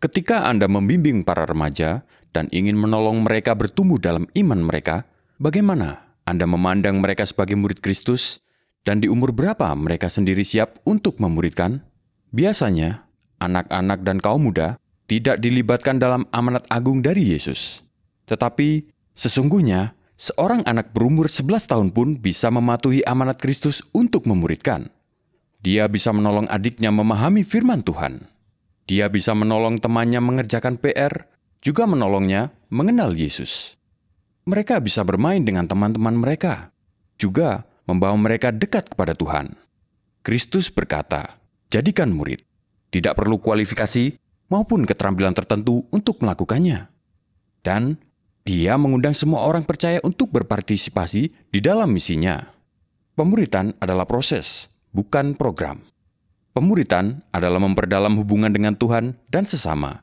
Ketika Anda membimbing para remaja dan ingin menolong mereka bertumbuh dalam iman mereka, bagaimana Anda memandang mereka sebagai murid Kristus dan di umur berapa mereka sendiri siap untuk memuridkan? Biasanya, anak-anak dan kaum muda tidak dilibatkan dalam amanat agung dari Yesus. Tetapi, sesungguhnya, seorang anak berumur 11 tahun pun bisa mematuhi amanat Kristus untuk memuridkan. Dia bisa menolong adiknya memahami firman Tuhan. Dia bisa menolong temannya mengerjakan PR, juga menolongnya mengenal Yesus. Mereka bisa bermain dengan teman-teman mereka, juga membawa mereka dekat kepada Tuhan. Kristus berkata, "Jadikan murid, tidak perlu kualifikasi maupun keterampilan tertentu untuk melakukannya." Dan dia mengundang semua orang percaya untuk berpartisipasi di dalam misinya. Pemuritan adalah proses, bukan program. Pemuritan adalah memperdalam hubungan dengan Tuhan dan sesama,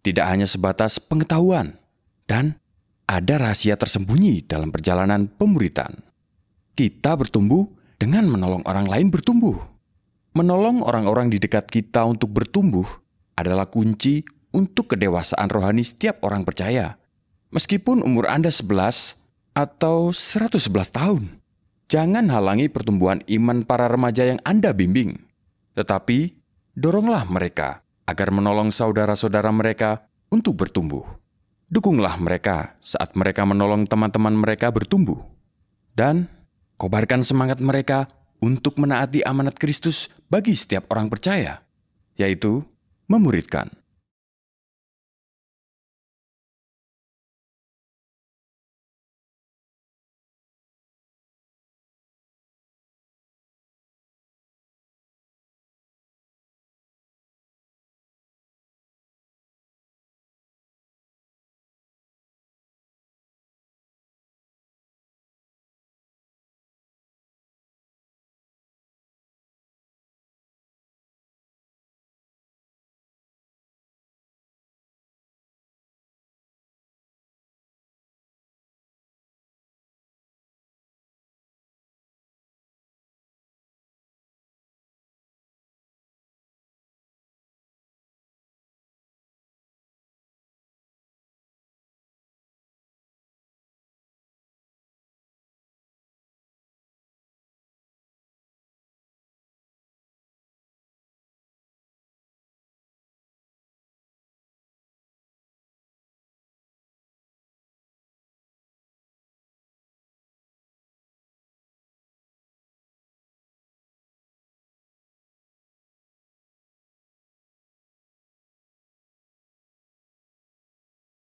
tidak hanya sebatas pengetahuan, dan ada rahasia tersembunyi dalam perjalanan pemuritan. Kita bertumbuh dengan menolong orang lain bertumbuh. Menolong orang-orang di dekat kita untuk bertumbuh adalah kunci untuk kedewasaan rohani setiap orang percaya. Meskipun umur Anda 11 atau 111 tahun, jangan halangi pertumbuhan iman para remaja yang Anda bimbing. Tetapi, doronglah mereka agar menolong saudara-saudara mereka untuk bertumbuh. Dukunglah mereka saat mereka menolong teman-teman mereka bertumbuh. Dan kobarkan semangat mereka untuk menaati amanat Kristus bagi setiap orang percaya, yaitu memuridkan,